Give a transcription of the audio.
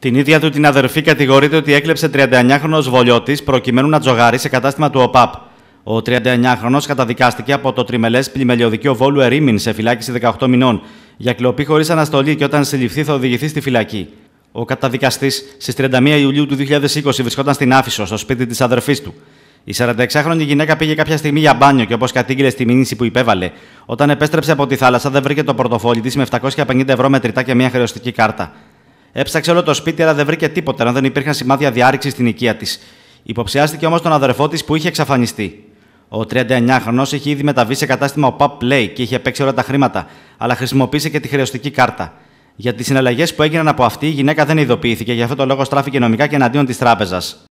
Την ίδια του την αδερφή κατηγορείται ότι έκλεψε 39χρονο βολιώτης προκειμένου να τζογάρει σε κατάστημα του ΟΠΑΠ. Ο 39χρονο καταδικάστηκε από το τριμελές πλημελιωδικείο Βόλου Ερήμην σε φυλάκιση 18 μηνών για κλοπή χωρίς αναστολή και όταν συλληφθεί θα οδηγηθεί στη φυλακή. Ο καταδικαστής στις 31 Ιουλίου του 2020 βρισκόταν στην Άφησο, στο σπίτι της αδερφής του. Η 46χρονη γυναίκα πήγε κάποια στιγμή για μπάνιο και όπως κατήγγειλε στη μήνυση που υπέβαλε, όταν επέστρεψε από τη θάλασσα δεν βρήκε το πορτοφόλι της με 750 ευρώ μετρητά και μια χρεωστική κάρτα. Έψαξε όλο το σπίτι, αλλά δεν βρήκε τίποτα, αν δεν υπήρχαν σημάδια διάρρηξης στην οικία της. Υποψιάστηκε όμως τον αδερφό της που είχε εξαφανιστεί. Ο 39χρονο είχε ήδη μεταβεί σε κατάστημα Pub Play και είχε παίξει όλα τα χρήματα, αλλά χρησιμοποίησε και τη χρεωστική κάρτα. Για τις συναλλαγές που έγιναν από αυτή, η γυναίκα δεν ειδοποιήθηκε, γι' αυτό το λόγο στράφηκε νομικά και εναντίον της τράπεζας.